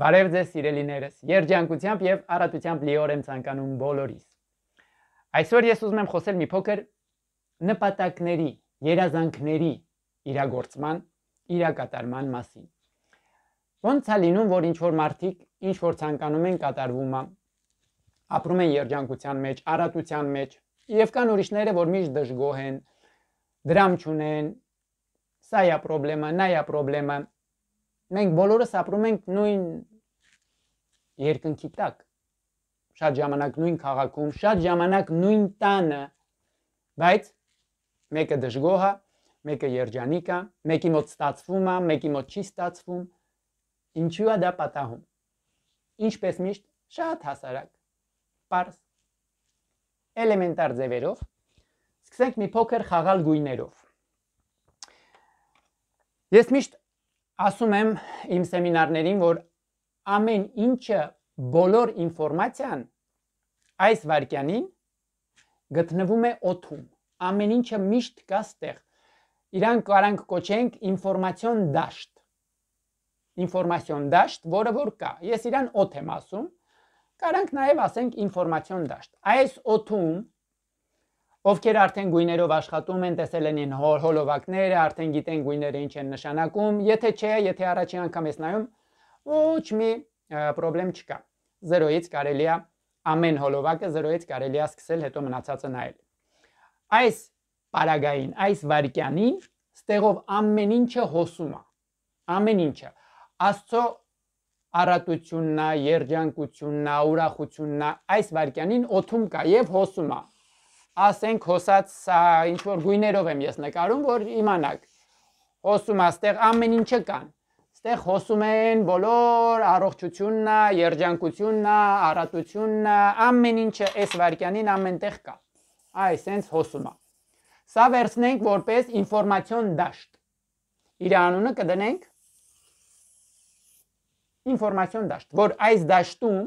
Բարև ձեզ սիրելիներս։ Երջանկությամբ եւ առատությամբ լիոր եմ ցանկանում բոլորիս։ Այսօր ես ուզում եմ խոսել մի փոքր նպատակների, երազանքների իրագործման, իրակատարման մասին։ Ոնց է լինում, որ ինչ որ մարդիկ ինչ որ ցանկանում են կատարվում, ապրում են երջանկության մեջ, առատության մեջ, եւ կան ուրիշները, որ միշտ դժգոհ են, դրամ չունեն, սա է խնդրը, նա է խնդրը մենք բոլորս ապրում ենք նույն երկնքի տակ շատ ժամանակ նույն քաղաքում, շատ ժամանակ նույն տանը, բայց մեկը դժգոհ է, մեկը երջանիկ է, մեկի մոտ ստացվում է, մեկի մոտ չի ստացվում։ Ինչու է դա պատահում։ Ինչպես միշտ շատ հասարակ։ Պարզ էլեմենտար ձևերով սկսենք մի փոքր խաղալ գույներով։ Ես միշտ ասում եմ իմ սեմինարներին, որ ամեն ինչը, բոլոր ինֆորմացիան այս վարքյանին գտնվում է օթում։ Ամեն ինչը միշտ կա ստեղ։ Իրան կարանք կոչենք ինֆորմացիոն դաշտ։ Ինֆորմացիոն դաշտ, որը որ կա։ Ես իրան օթ եմ ասում։ Կարանք նաև ասենք ինֆորմացիոն դաշտ։ Այս օթում ովքեր արդեն գույներով աշխատում են, տեսել են այն հոլովակները, արդեն գիտեն գույները ինչ են նշանակում, եթե չէ, եթե առաջին անգամ ես նայում, ոչ մի խնդրեմ չկա։ 0-ից կարելի է ամեն հոլովակը 0-ից կարելի է սկսել, հետո մնացածը նայել։ Այս պարագային, այս վարքյանին ստեղով ամեն ինչը հոսում է։ Ամեն ինչը Աստծո առատությունն է, երջանկությունն է, ուրախությունն է, այս վարքյանին օթում կա եւ հոսում է ասենք հոսած սա ինչ որ գույներով եմ ես նկարում, որ իմանաք։ Հոսում աստեղ ամեն ինչը կան։ Ստեղ հոսում են բոլոր առողջությունն է, երջանկությունն է, առատությունն է, ամեն ինչը այս վարքյանին ամենտեղ կա։ Այս հենց հոսում է։ Սա վերցնենք որպես ինֆորմացիոն դաշտ։ Իր անունը կդնենք ինֆորմացիոն դաշտ, որ այս դաշտում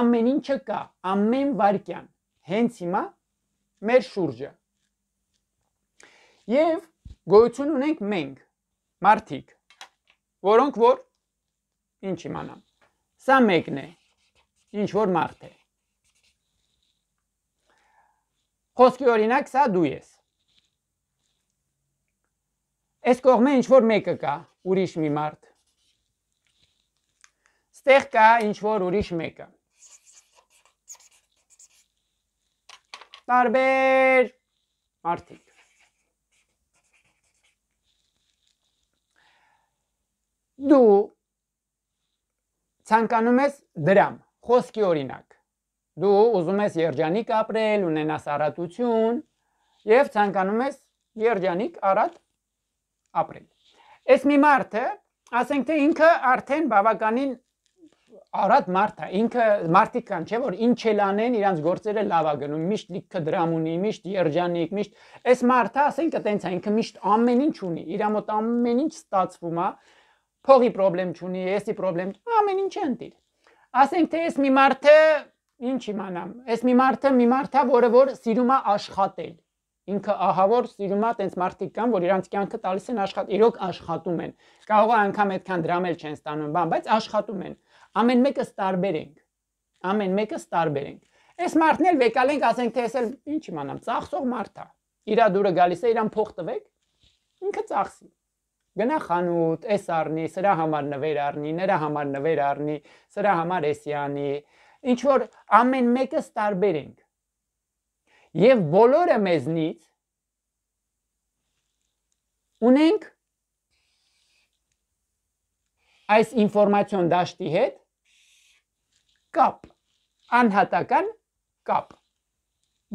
ամեն ինչը կա, ամեն վարքյան հենց հիմա մեր շուրջը։ Եվ գոյություն ունենք մենք, մարդիկ, որոնք որ ինչ իմանամ։ Սա մեկն է, ինչ որ մարդ է։ Խոսքի օրինակ սա դու ես։ Այս կողմը ինչ որ մեկը կա, ուրիշ մի մարդ։ Ստեղ կա ինչ որ ուրիշ մեկը։ տարբեր մարդիկ։ Դու ցանկանում ես դրամ, խոսքի օրինակ։ Դու ուզում ես երջանիկ ապրել, ունենաս առատություն եւ ցանկանում ես երջանիկ առատ ապրել։ Այս մի մարդը, ասենք թե ինքը արդեն բավականին Արադ մարդա, ինքը մարդիկ կան, չէ՞ որ ինչ էլ անեն, իրանց գործերը լավա գնում, միշտ լիքը դրամ ունի, միշտ երջանիկ, միշտ այս մարդը ասենք այտենց է, ինքը միշտ ամեն ինչ ունի, իր մոտ ամեն ինչ ստացվում է, փողի խնդրեմ չունի, էսի խնդրեմ, ամեն ինչ ընդդիր։ Ասենք թե այս մի մարդը ինչ իմանամ, այս մի մարդը մի մարդա, որը որ սիրում է աշխատել, ինքը ահավոր սիրում է տենց մարդիկ կան, որ իրանց կյանքը տալիս են աշխատ, իրոք աշխատում են։ Կարող է անգամ այդքան դրամ էլ չեն ստանում, բան, բայց աշխատում են։ Ամեն մեկը տարբեր ենք։ Ամեն մեկը տարբեր ենք։ Այս մարդն էլ վեկալենք, ասենք թե ես էլ ինչ իմանամ, ծախսող մարդ է։ Իրա դուրը գալիս է, իրան փող տվեք, ինքը ծախսի։ Գնա խանութ, էս առնի, սրա համար նվեր առնի, նրա համար նվեր առնի, սրա համար էսյանի, ինչ որ ամեն մեկը տարբեր ենք։ Եվ բոլորը մեզնից ունենք այս ինֆորմացիոն դաշտի հետ կապ, անհատական կապ։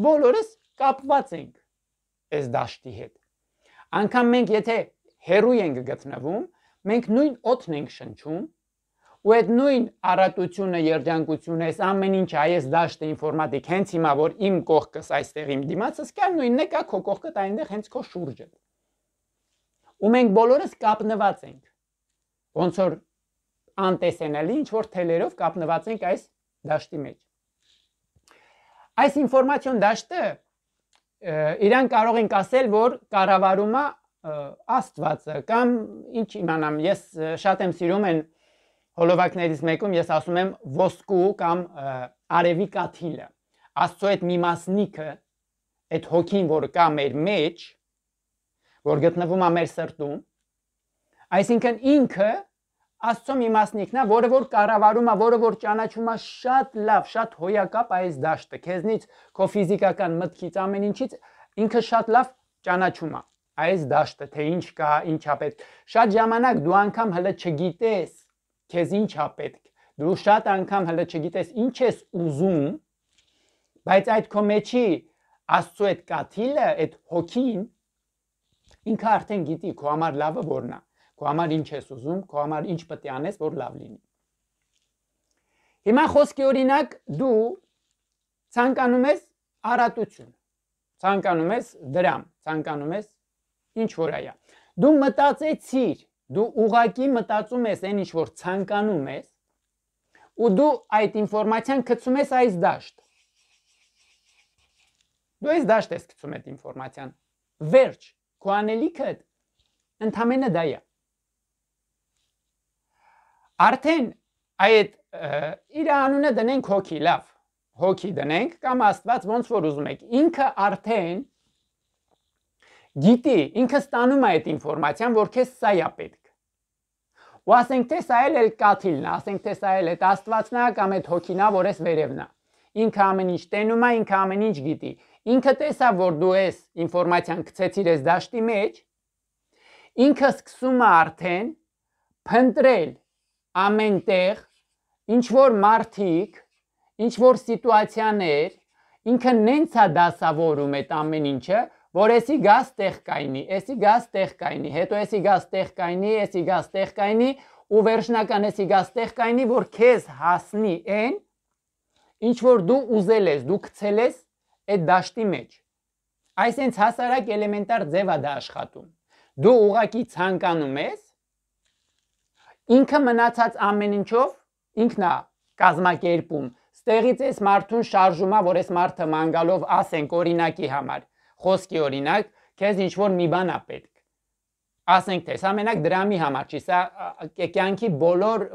Բոլորս կապված ենք այս դաշտի հետ։ Անկամ մենք եթե հերու ենք գտնվում, մենք նույն օդն ենք շնչում, ու այդ նույն առատությունը, երջանկությունը, այս ամեն ինչ այս դաշտը ինֆորմատիկ հենց հիմա որ իմ կողքս այստեղ իմ դիմացս կա նույնն է կա քո կողքդ այնտեղ հենց քո շուրջը։ Ու մենք բոլորս կապնված ենք։ Ոնց որ անտեսենելի ինչ որ թելերով կապնված ենք այս դաշտի մեջ։ Այս ինֆորմացիոն դաշտը իրան կարող ենք ասել, որ կառավարում է Աստվածը կամ ինչ իմանամ, ես շատ եմ սիրում են հոլովակներից մեկում ես ասում եմ ոսկու կամ արևի կաթիլը։ Աստծո այդ մի մասնիկը, այդ հոգին, որ կա մեր մեջ, որ գտնվում է մեր սրտում, այսինքն ինքը Աստծո մի մասնիկն է, որը որ կառավարում է, որը որ ճանաչում է շատ լավ, շատ հոյակապ այս դաշտը, քեզնից քո ֆիզիկական մտքից ամեն ինչից ինքը շատ լավ ճանաչում է այս դաշտը, թե ինչ կա, ինչա պետք։ Շատ ժամանակ դու անգամ հələ չգիտես քեզ ինչա պետք։ Դու շատ անգամ հələ չգիտես ինչ ես ուզում, բայց այդ քո մեջի Աստծո այդ կաթիլը, այդ հոգին ինքը արդեն գիտի քո համար լավը որն է Քո համար ինչ ես ուզում, քո համար ինչ պետք է անես, որ լավ լինի։ Հիմա խոսքի օրինակ դու ցանկանում ես առատություն, ցանկանում ես դրամ, ցանկանում ես ինչ որ այա։ Դու մտածեցիր, դու ուղակի մտածում ես այն ինչ որ ցանկանում ես, ու դու այդ ինֆորմացիան գցում ես այս դաշտ։ Դու այս դաշտ ես գցում այդ ինֆորմացիան։ Վերջ, քո անելիքը ընդամենը դա է։ Արդեն այդ իր անունը դնենք հոգի, լավ։ Հոգի դնենք կամ Աստված ոնց որ ուզում եք։ Ինքը արդեն գիտի, ինքը ստանում է այդ ինֆորմացիան, որ քեզ սա է պետք։ Ու ասենք թե սա էլ էլ կաթիլն է, ասենք թե սա էլ այդ Աստվածն է կամ այդ հոգին է, որ ես վերևն է։ Ինքը ամեն ինչ տենում է, ինքը ամեն ինչ գիտի։ Ինքը տեսա, որ դու ես ինֆորմացիան գցեցիր ես դաշտի մեջ, ինքը սկսում է արդեն փնտրել ամենտեղ ինչ որ մարդիկ, ինչ որ սիտուացիաներ, ինքը նենց է դասավորում այդ ամեն ինչը, որ էսի գա ստեղ կայնի, էսի գա ստեղ կայնի, հետո էսի գա ստեղ կայնի, էսի գա ստեղ կայնի ու վերջնական էսի գա ստեղ կայնի, որ քեզ հասնի այն, ինչ որ դու ուզել ես, դու գցել ես այդ դաշտի մեջ։ Այսենց հասարակ էլեմենտար ձև է դա աշխատում։ Դու ուղակի ցանկանում ես Ինքը մնացած ամեն ինչով ինքն է կազմակերպում։ Ստեղից այս մարդուն շարժումա, որ այս մարդը մանգալով ասենք օրինակի համար, խոսքի օրինակ, քեզ ինչ որ մի բան է պետք։ Ասենք թե սա մենակ դրամի համար չի, սա կյանքի բոլոր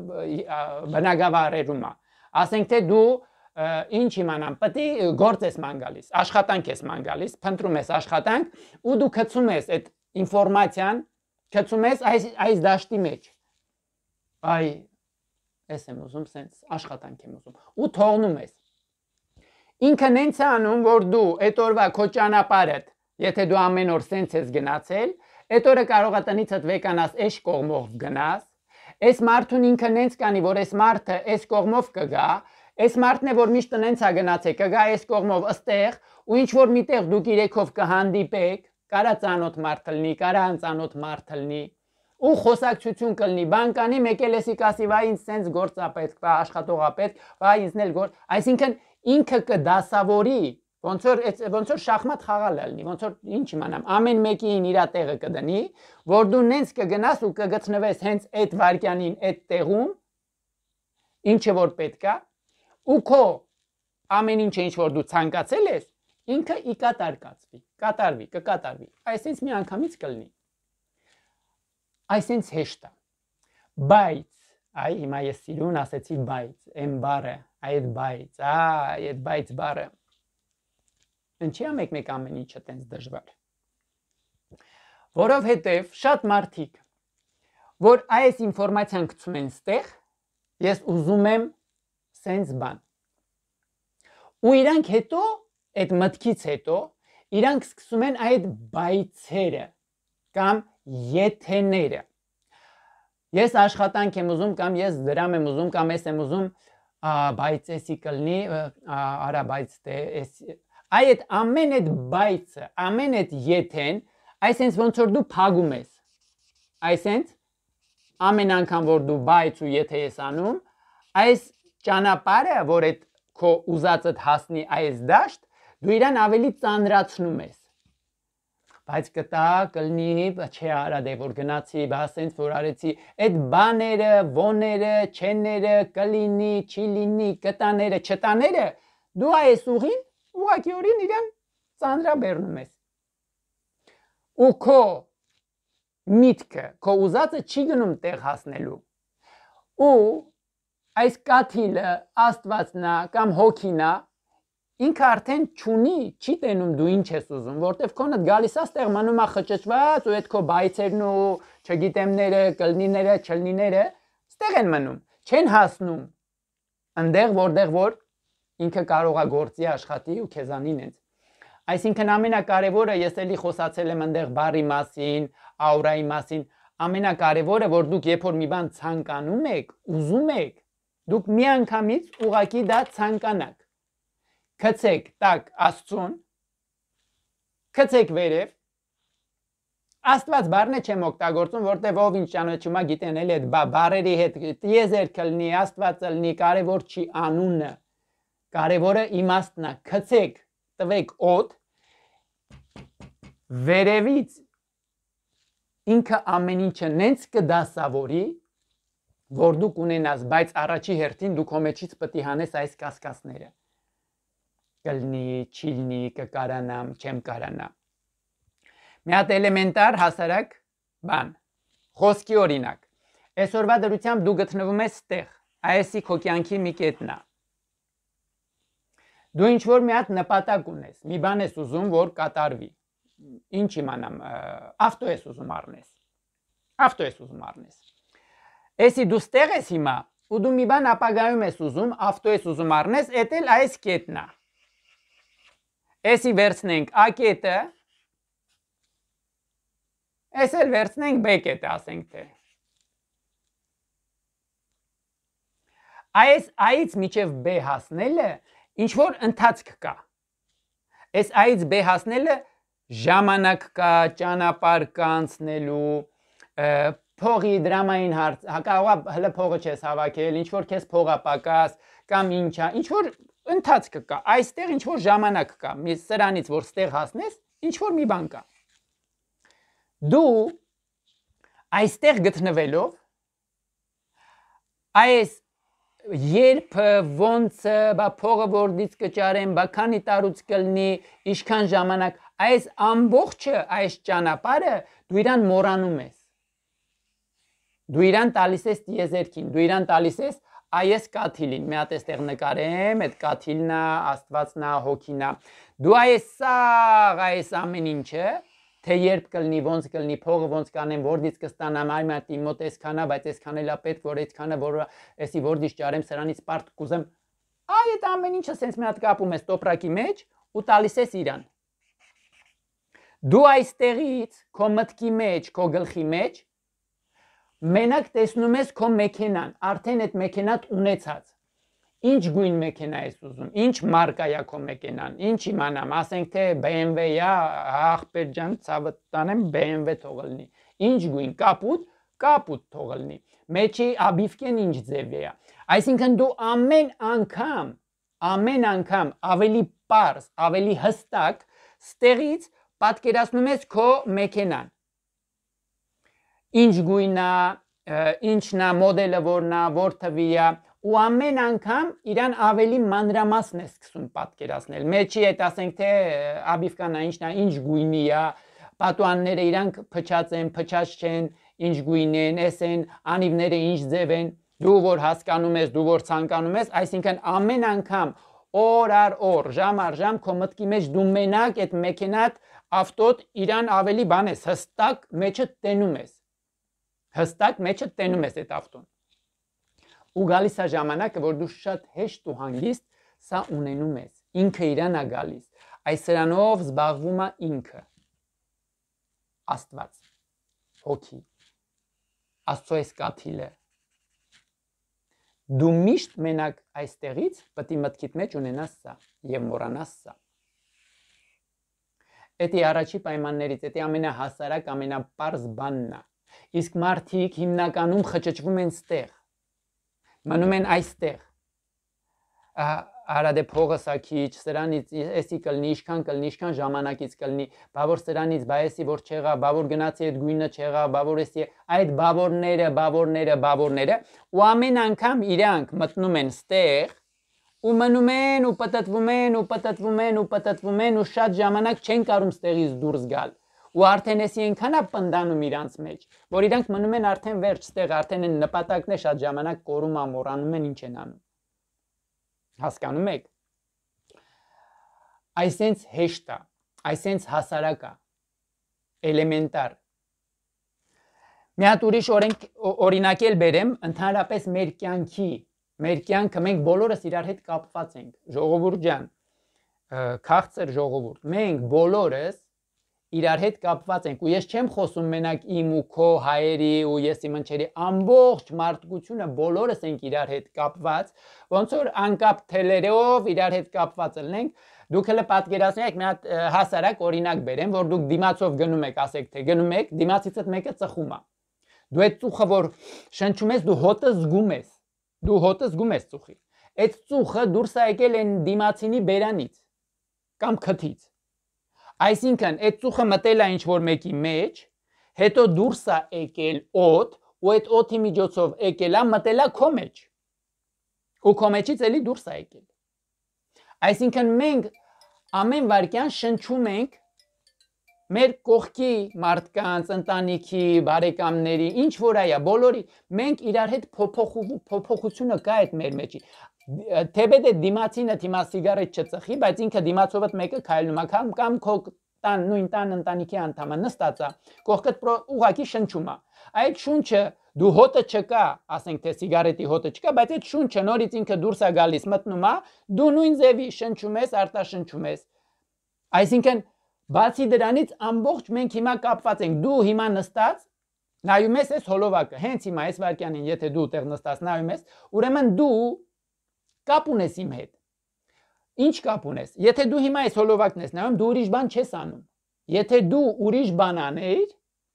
բնագավառերում է։ Ասենք թե դու ինչ իմանամ, պետք է գործ ես մանգալիս, աշխատանք ես մանգալիս, փնտրում ես աշխատանք ու դու գցում ես այդ ինֆորմացիան, գցում ես այս այս դաշտի մեջ Բայ ես եմ ուզում, սենց աշխատանք եմ ուզում ու թողնում ես։ Ինքը նենց է անում, որ դու այդ օրվա քո ճանապարհդ, եթե դու ամեն օր սենց ես գնացել, այդ օրը կարող է տնիցդ վեկանաս էշ կողմով գնաս։ Այս մարդուն ինքը նենց կանի, որ այս մարդը այս կողմով կգա, այս մարդն է, որ միշտ նենց է գնացել, կգա այս կողմով ըստեղ ու ինչ որ միտեղ դուք իրեքով կհանդիպեք, կարա ծանոթ մարդ լինի, կարա անծանոթ մարդ լինի, ու խոսակցություն կլնի բանկանի մեկ էլ էսի կասի վայ ինձ սենց գործա պետք վայ աշխատողա պետք վայ ինձն էլ գործ այսինքն ինքը կդասավորի ոնց որ այդ ոնց որ շախմատ խաղալ ալնի ոնց որ ինչ իմանամ ամեն մեկին իր տեղը կդնի որ դու նենց կգնաս ու կգծնվես հենց այդ վարքյանին այդ տեղում ինչը որ պետքա ու քո ամեն ինչը ինչ որ դու ցանկացել ես ինքը ի կատար կացվի կատարվի կկատարվի այսինքն մի անգամից կլինի այսինց հեշտ է բայց այ հիմա ես սիրուն ասեցի բայց եմ բարը այդ բայց ա այդ բայց բարը ինչի՞ է մեկ-մեկ ամեն ինչը տենց դժվար որովհետև շատ մարդիկ որ այս ինֆորմացիան գցում են ստեղ ես ուզում եմ սենց բան ու իրանք հետո այդ մտքից հետո իրանք սկսում են այդ բայցերը կամ եթեները։ Ես աշխատանք եմ ուզում կամ ես դրամ եմ ուզում կամ ես եմ ուզում, բայց էսի կլնի, արա բայց դե էս այ այդ ամեն այդ բայցը, ամեն այդ եթեն, այսինքն ոնց որ դու փակում ես։ Այսինքն ամեն անգամ որ դու բայց ու եթե ես անում, այս ճանապարհը, որ այդ քո ուզածդ հասնի այս դաշտ, դու իրան ավելի ծանրացնում ես բայց կտա կլնի չէ արա դե որ գնացի բա ասենց որ արեցի այդ բաները ոները չենները կլինի չի լինի կտաները չտաները դու այս ուղին ուղակի օրին իրան ծանրաբեռնում ես ու քո միտքը քո ուզածը չի գնում տեղ հասնելու ու այս կաթիլը աստվածնա կամ հոգինա ինքը արդեն ճունի, չի տենում դու ինչ ես ուզում, որտեվ քոնը գալիս է ստեղ մնում է խճճված ու այդ քո բայցերն ու չգիտեմները, կլնիները, չլնիները ստեղ են մնում, չեն հասնում այնտեղ, որտեղ որ ինքը կարող է գործի աշխատի ու քեզանին ենց։ Այսինքն ամենակարևորը ես էլի խոսացել եմ այնտեղ բարի մասին, աուրայի մասին, ամենակարևորը որ դուք երբ որ մի բան ցանկանում եք, ուզում եք, դուք միանգամից ուղակի դա ցանկանաք Գցեք տակ Աստծուն։ Գցեք վերև։ Աստված բառը չեմ օգտագործում, որտեղ ով ինչ ճանաչում է, գիտեն էլ այդ բառերի հետ տիեզերքը լինի, Աստվածը լինի, կարևոր չի անունը։ Կարևորը իմաստն է։ Գցեք, տվեք օդ վերևից ինքը ամեն ինչը նենց կդասավորի, որ դու կունենաս, բայց առաջի հերթին դու քո մեջից պետք է հանես այս կասկածները կլնի, չի լինի, կկարանամ, չեմ կարանա։ Մի հատ էլեմենտար հասարակ բան։ Խոսքի օրինակ։ Այսօրվա դրությամբ դու գտնվում ես ստեղ, այսի քո կյանքի մի կետն է։ Դու ինչ որ մի հատ նպատակ ունես, մի բան ես ուզում, որ կատարվի։ Ինչ իմանամ, ավտո ես ուզում առնես։ Ավտո ես ուզում առնես։ Էսի դու ստեղ ես հիմա, ու դու մի բան ապագայում ես ուզում, ավտո ես ուզում առնես, դա էլ այս կետն է։ Էսի վերցնենք A կետը, Էս էլ վերցնենք B կետը, ասենք թե։ Այս A-ից միջև B հասնելը ինչ որ ընթացք կա։ Այս A-ից B հասնելը ժամանակ կա, ճանապարհ կա անցնելու, փողի դրամային հարց, հակաղա հələ փողը չես հավաքել, ինչ որ քեզ փողապակաս կամ ինչա, ինչ որ ընթացքը կա, այստեղ ինչ որ ժամանակ կա, մի սրանից որ ստեղ հասնես, ինչ որ մի բան կա։ Դու այստեղ գտնվելով այս երբ ոնց բա փողը որ դից կճարեն, բա քանի տարուց կլնի, ինչքան ժամանակ, այս ամբողջը, այս ճանապարհը դու իրան մոռանում ես։ Դու իրան տալիս ես դիեզերքին, դու իրան տալիս ես այս կաթիլին, մի հատ էստեղ նկարեմ, այդ կաթիլնա, աստվածնա, հոգինա։ Դու այս սաղ այս ամեն ինչը, թե երբ կլնի, ոնց կլնի, փողը ոնց կանեմ, որդից կստանամ, այմ այդ իմ մոտ այսքանա, բայց այսքան էլա պետք, որ այսքանը, որ էսի որդից ճարեմ, սրանից պարտ կուզեմ։ Այ այդ ամեն ինչը սենց մի հատ կապում ես տոպրակի մեջ ու տալիս ես իրան։ Դու այստեղից քո մտքի մեջ, քո գլխի մեջ մենակ տեսնում ես քո մեքենան, արդեն այդ մեքենատ ունեցած։ Ինչ գույն մեքենա ես ուզում, ինչ մարկա է քո մեքենան, ինչ իմանամ, ասենք թե BMW-ա, ախպեր ջան, ցավը տանեմ BMW թողնի։ Ինչ գույն, կապուտ, կապուտ թողնի։ Մեջի աբիվկեն ինչ ձևի է։ Այսինքն դու ամեն անգամ, ամեն անգամ ավելի པարս, ավելի հստակ ստեղից պատկերացնում ես քո մեքենան ինչ գույնա, ինչնա մոդելը որնա, որ թվիա, ու ամեն անգամ իրան ավելի մանրամասն է սկսում պատկերացնել։ Մեջի այդ ասենք թե աբիֆկանա ինչնա, ինչ գույնի է, պատուանները իրանք փչած են, փչած չեն, ինչ գույն են, էս են, անիվները ինչ ձև են, դու որ հասկանում ես, դու որ ցանկանում ես, այսինքն ամեն անգամ օր առ օր, ժամ առ ժամ քո մտքի մեջ դու մենակ այդ մեքենատ ավտոտ իրան ավելի բան ես, հստակ մեջը տենում ես հստակ մեջը տենում ես այդ ավտոն ու գալիս է ժամանակը, որ դու շատ հեշտ ու հանգիստ սա ունենում ես։ Ինքը իրան է գալիս։ Այս սրանով զբաղվում է ինքը։ Աստված, հոգի, Աստծո այս կաթիլը։ Դու միշտ մենակ այստեղից պետք է մտքիդ մեջ ունենաս սա եւ մոռանաս սա։ Էդի առաջի պայմաններից, էդի ամենահասարակ, ամենապարզ բանն է։ ամենա Իսկ մարդիկ հիմնականում խճճվում են ստեղ։ Մնում են այստեղ։ Արա դե փողը սակիչ, սրանից էսի կլնի, իշքան կլնի, իշքան ժամանակից կլնի, բա որ սրանից բա էսի որ չեղա, բա որ գնացի այդ գույնը չեղա, բա որ էսի այդ բավորները, բավորները, բավորները, ու ամեն անգամ իրանք մտնում են ստեղ ու մնում են ու պատտվում են ու պատտվում են ու պատտվում են ու շատ ժամանակ չեն կարում ստեղից դուրս գալ ու արդեն էս ենքան է պնդանում իրանց մեջ, որ իրանք մնում են արդեն վերջ ստեղ, արդեն են նպատակներ շատ ժամանակ կորում ամորանում են ինչ են անում։ Հասկանում եք։ Այսենց հեշտ է, այսենց հասարակ է, էլեմենտար։ Մի հատ ուրիշ օրենք օրինակել բերեմ, ընդհանրապես մեր կյանքի, մեր կյանքը մենք բոլորս իրար հետ կապված ենք։ Ժողովուրդ ջան, քաղցր ժողովուրդ։ Մենք բոլորս իրար հետ կապված ենք ու ես չեմ խոսում մենակ իմ ու քո հայերի ու ես իմ ընչերի ամբողջ մարդկությունը բոլորս ենք իրար հետ կապված ոնց որ անկապ թելերով իրար հետ կապված լինենք դուք հələ պատկերացնեք մի հատ հասարակ օրինակ բերեմ որ դուք դիմացով գնում եք ասեք թե գնում եք դիմացից այդ մեկը ծխում է դու այդ ծուխը որ շնչում ես դու հոտը զգում ես դու հոտը զգում ես ծուխի այդ ծուխը դուրս է եկել այն դիմացինի բերանից կամ քթից Այսինքն, այդ ծուխը մտել է ինչ-որ մեկի մեջ, հետո դուրս է եկել օդ, ու այդ օդի միջոցով եկել է մտել է քո մեջ։ Ու քո մեջից էլի դուրս է եկել։ Այսինքն մենք ամեն վարքյան շնչում ենք մեր կողքի մարդկանց, ընտանիքի, բարեկամների, ինչ որ այա, բոլորի մենք իրար հետ փոփոխությունը կա այդ մեր մեջի թեպետ է դիմացինը թիմա սիգարետ չծխի, բայց ինքը դիմացովդ մեկը քայլնում է կամ կամ քո տան նույն տան ընտանիքի անդամը նստած է, կողքդ ուղակի շնչում է։ Այդ շունչը դու հոտը չկա, ասենք թե սիգարետի հոտը չկա, բայց այդ շունչը նորից ինքը դուրս է գալիս, մտնում է, դու նույն ձևի շնչում ես, արտաշնչում ես։ Այսինքն, բացի դրանից ամբողջ մենք հիմա կապված ենք։ Դու հիմա նստած նայում ես այս հոլովակը, հենց հիմա այս վարքյանին, եթե դու ուտեղ նստած նայում ես, ուրեմն դու Կապ ունես իմ հետ։ Ինչ կապ ունես։ Եթե դու հիմա այս հոլովակն ես նայում, դու ուրիշ բան չես անում։ Եթե դու ուրիշ բան անեիր,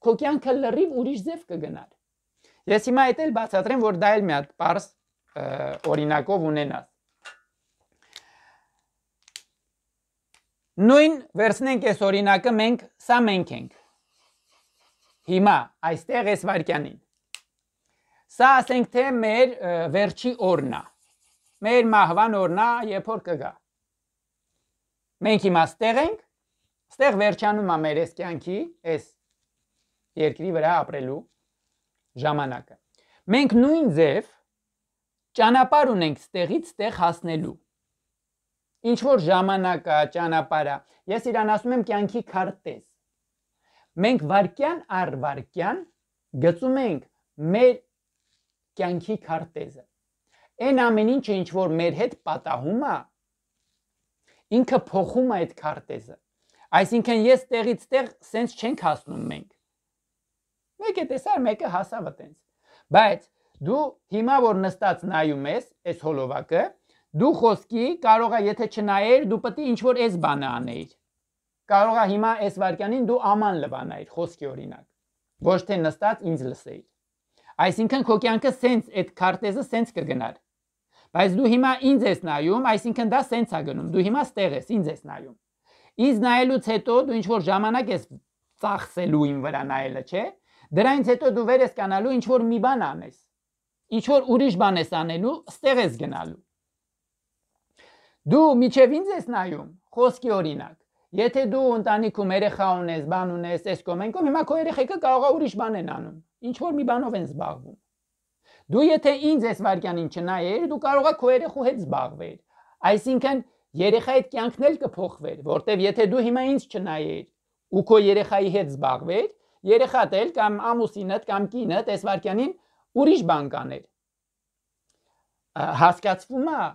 քո կյանքը լրիվ ուրիշ ձև կգնար։ Ես հիմա այդ էլ բացատրեմ, որ դա էլ մի հատ པարս օրինակով ունենաս։ Նույն վերցնենք այս օրինակը մենք սա մենք ենք։ Հիմա այստեղ այս վարքյանին։ Սա ասենք թե մեր վերջի օրն է մեր մահվան օրնա երբ որ կգա մենք հիմա ստեղ ենք ստեղ վերջանում է մեր այս կյանքի այս երկրի վրա ապրելու ժամանակը մենք նույն ձև ճանապարհ ունենք ստեղից ստեղ հասնելու ինչ որ ժամանակա ճանապարհա ես իրան ասում եմ կյանքի քարտեզ մենք վարքյան առ վարքյան գծում ենք մեր կյանքի քարտեզը Այն ամեն ինչը ինչ որ մեր հետ պատահում է, ինքը փոխում է այդ քարտեզը։ Այսինքն ես տեղից տեղ սենց չենք հասնում մենք։ Մեկը տեսար, մեկը հասավ այտենց։ Բայց դու հիմա որ նստած նայում ես այս հոլովակը, դու խոսքի կարող է եթե չնայեր, դու պետք է ինչ որ էս բանը անեիր։ Կարող է հիմա այս վարքյանին դու աման լվանայիր խոսքի օրինակ։ Ոչ թե նստած ինձ լսեիր։ Այսինքն քո կյանքը սենց այդ քարտեզը սենց կգնար։ Բայց դու հիմա ինձ ես նայում, այսինքն դա սենց է գնում։ Դու հիմա ստեղ ես, ինձ ես նայում։ Ինձ նայելուց հետո դու ինչ որ ժամանակ ես ծախսելու ին վրա նայելը, չէ՞։ Դրանից հետո դու վեր ես կանալու ինչ որ մի բան անես։ Ինչ որ ուրիշ բան ես անելու, ստեղ ես գնալու։ Դու միջև ինձ ես նայում, խոսքի օրինակ։ Եթե դու ընտանիքում երեխա ունես, բան ունես, այս կոմենքում, հիմա քո երեխեքը կարող է ուրիշ բան են անում։ Ինչ որ մի բանով են զբաղվում Դու եթե ինձ այս վարքյանին չնայեր, դու կարողա քո երեխու հետ զբաղվել։ Այսինքն երեխայի հետ կյանքն էլ կփոխվեր, որտեվ եթե դու հիմա ինձ չնայեր ու քո երեխայի հետ զբաղվեր, երեխատ էլ կամ ամուսինդ կամ կինդ այս վարքյանին ուրիշ բան կաներ։ Հասկացվում է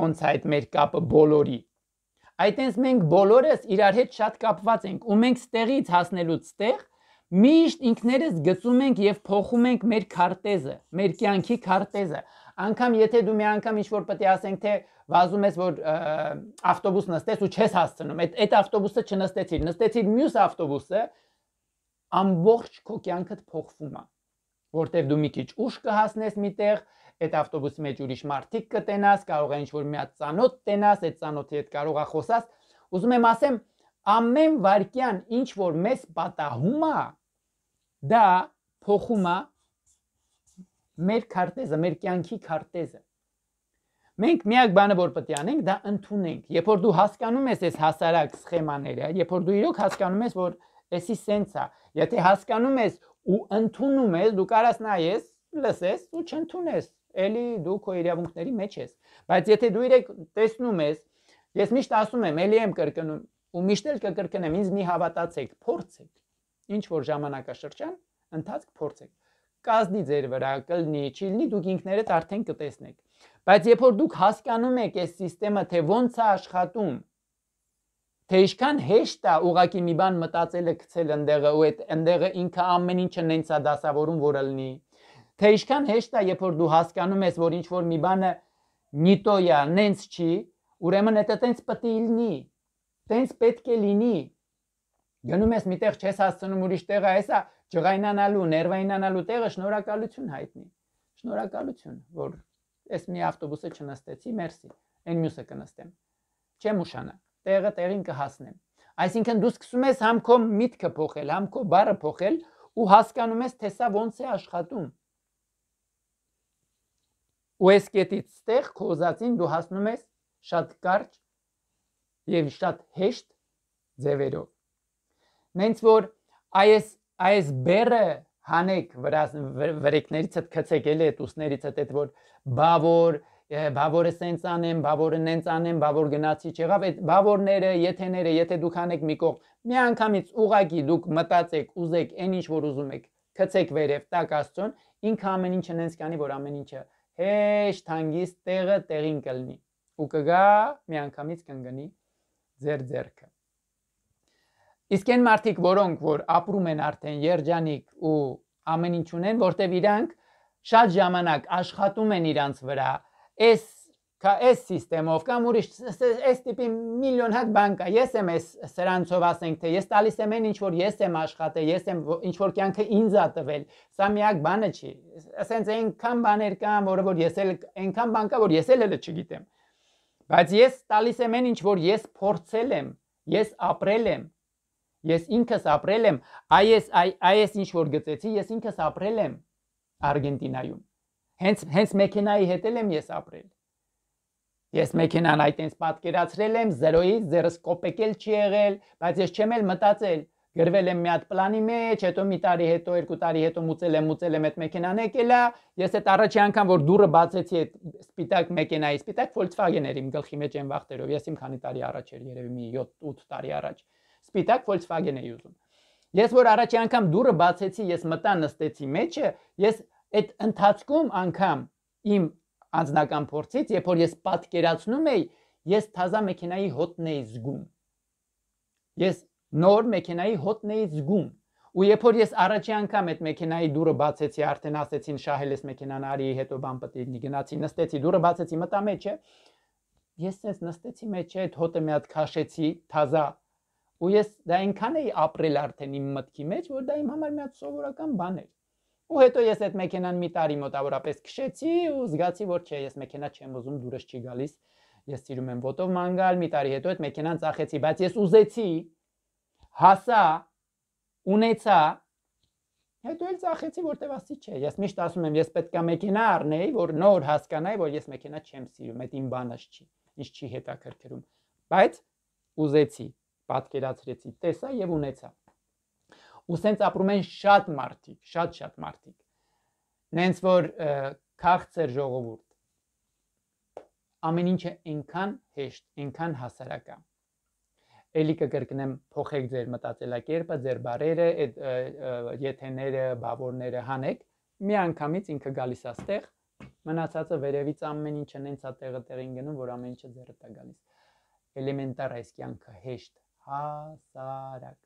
ոնց այդ մեր կապը բոլորի այտենց մենք բոլորս իրար հետ շատ կապված ենք ու մենք ստեղից հասնելուց ստեղ Միշտ ինքներս գծում ենք եւ փոխում ենք մեր քարտեզը, մեր կյանքի քարտեզը։ Անկամ եթե դու մի անգամ ինչ-որ պետք է ասենք թե վազում ես որ ավտոբուս նստես ու չես հասցնում, այդ այդ ավտոբուսը չնստեցիր, նստեցիր մյուս ավտոբուսը, ամբողջ քո կյանքդ փոխվում է, որտեղ դու մի քիչ ուշ կհասնես միտեղ, այդ ավտոբուսի մեջ ուրիշ մարդիկ կտենաս, կարող է ինչ-որ մի հատ ծանոթ տենաս, այդ ծանոթի հետ կարող է խոսաս։ Ուզում եմ ասեմ, ամեն վարքյան ինչ որ մեզ պատահում է դա փոխում է մեր քարտեզը, մեր կյանքի քարտեզը։ Մենք միակ բանը որ պետք է անենք, դա ընդունենք։ Երբ որ դու հասկանում ես այս հասարակ սխեմաները, երբ որ դու իրոք հասկանում ես, որ էսի սենց է, եթե հասկանում ես ու ընդունում ես, դու կարաս նայես, լսես ու չընդունես։ Էլի դու քո իրավունքների մեջ ես։ Բայց եթե դու իրեք տեսնում ես, ես միշտ ասում եմ, էլի եմ կրկնում, ու միշտ էլ կկրկնեմ ինձ մի հավատացեք փորձեք ինչ որ ժամանակաշրջան ընթացք փորձեք կազդի ձեր վրա կլնի չլնի դուք ինքներդ արդեն կտեսնեք բայց երբ որ դուք հասկանում եք այս համակարգը թե ոնց է աշխատում թե ինչքան հեշտ է ուղակի մի բան մտածելը գցել ընդեղը ու այդ ընդեղը ինքը ամեն ինչը նենց է դասավորում որը լինի թե ինչքան հեշտ է երբ որ դու հասկանում ես որ ինչ որ մի բանը նիտոյա նենց չի ուրեմն դա տենց պետք է լինի տենց պետք է լինի գնում ես միտեղ չես հասցնում ուրիշ տեղ այսա ջղայնանալու ներվայնանալու տեղը շնորհակալություն հայտնի շնորհակալություն որ ես մի ավտոբուսը չնստեցի մերսի այն մյուսը կնստեմ չեմ ուշանա տեղը տեղին կհասնեմ այսինքն դու սկսում ես համ քո միտքը փոխել համ քո բառը փոխել ու հասկանում ես թե սա ոնց է աշխատում ու ես կետից ստեղ քո զածին դու հասնում ես շատ կարճ եւ շատ հեշտ ձևերով։ Նենց որ այս այս բերը հանեք վրաս վրեկներից հետ գցեք էլի այդ ուսներից հետ այդ որ բավոր բավորը սենց անեմ, բավորը նենց անեմ, բավոր գնացի չեղավ, այդ բավորները, եթեները, եթե դուք անեք մի կողմ, մի անգամից ուղակի դուք մտածեք, ուզեք, այն ինչ որ ուզում եք, գցեք վերև տակ Աստծուն, ինքը ամեն ինչը նենց կանի, որ ամեն ինչը հեշտ հանգիստ տեղը տեղին կլինի ու կգա մի անգամից կընկնի ձեր ձեռքը։ Իսկ այն մարդիկ, որոնք որ ապրում են արդեն երջանիկ ու ամեն ինչ ունեն, որտեվ իրանք շատ ժամանակ աշխատում են իրանց վրա, այս կա այս համակարգով կամ ուրիշ այս տիպի միլիոն հատ բան կա։ Ես եմ այս սրանցով ասենք թե ես տալիս եմ այն ինչ որ ես եմ աշխատել, ես եմ ինչ որ կյանքը ինձ ա տվել։ Սա միակ բանը չի։ Ասենց այնքան բաներ կան, որը որ ես էլ այնքան բան կա, որ ես էլ էլ չգիտեմ։ Բայց ես տալիս եմ այն ինչ որ ես փորձել եմ, ես ապրել եմ։ Ես ինքս ապրել եմ, այս այս ինչ որ գծեցի, ես ինքս ապրել եմ Արգենտինայում։ Հենց հենց մեքենայի հետ եմ ես ապրել։ Ես մեքենան այտենց պատկերացրել եմ 0-ից 0 կոպեկել չի եղել, բայց ես չեմ էլ մտածել, գրվել եմ մի հատ պլանի մեջ, հետո մի տարի հետո, երկու տարի հետո մուծել եմ, մուծել եմ այդ մեքենան եկել է։ Ես այդ առաջի անգամ որ դուրը բացեցի այդ սպիտակ մեքենայի, սպիտակ Volkswagen- էր իմ գլխի մեջ այն վախտերով, ես իմ քանի տարի առաջ էր, երևի մի 7-8 տարի առաջ։ Սպիտակ Volkswagen էի ուզում։ Ես որ առաջի անգամ դուրը բացեցի, ես մտա նստեցի մեջը, ես այդ ընթացքում անգամ իմ անձնական փորձից, երբ որ ես պատկերացնում էի, ես թազա մեքենայի հոտն էի զգում։ Ես նոր մեքենայի հոտն էի զգում ու երբ որ ես առաջի անգամ այդ մեքենայի դուրը բացեցի արդեն ասեցին շահել ես մեքենան արի հետո բան պատերնի գնացի նստեցի դուրը բացեցի մտա մեջը ես ես նստեցի մեջը այդ հոտը մի հատ քաշեցի թազա ու ես դա այնքան էի ապրել արդեն իմ մտքի մեջ որ դա իմ համար մի հատ սովորական բան էր ու հետո ես այդ մեքենան մի տարի մոտավորապես քշեցի ու զգացի որ չէ ես մեքենա չեմ ուզում դուրս չի գալիս ես սիրում եմ ոտով ման գալ մի տարի հետո այդ մեքենան ծախեցի բայց ես ուզեցի հասա, ունեցա, հետո էլ ծախեցի, որտեվ ասի չէ։ Ես միշտ ասում եմ, ես պետքա մեքենա առնեի, որ նոր հասկանայի, որ ես մեքենա չեմ սիրում, այդ իմ բանս չի, ինչ չի հետաքրքրում։ Բայց ուզեցի, պատկերացրեցի, տեսա եւ ունեցա։ Ու սենց ապրում են շատ մարդիկ, շատ-շատ մարդիկ։ Նենց որ քաղցր ժողովուրդ ամեն ինչը այնքան հեշտ, այնքան հասարակ է էլի կգրկնեմ փոխեք ձեր մտածելակերպը, ձեր բարերը, այդ եթեները, բավորները հանեք, մի անգամից ինքը գալիս է ստեղ, մնացածը վերևից ամեն ինչը նենց է տեղը տեղին գնում, որ ամեն ինչը ձեռը տա գալիս։ Էլեմենտար այս կյանքը հեշտ, հասարակ։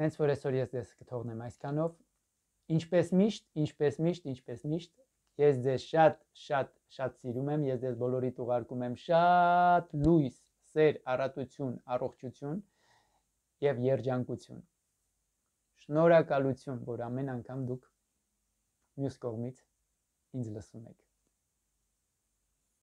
Նենց որ այսօր ես դες կթողնեմ այսքանով։ Ինչպես միշտ, ինչպես միշտ, ինչպես միշտ ես ձեզ շատ շատ շատ սիրում եմ, ես ձեզ բոլորիդ ուղարկում եմ շատ լույս սեր, առատություն, առողջություն եւ երջանկություն։ Շնորհակալություն, որ ամեն անգամ դուք մյուս կողմից ինձ լսում եք։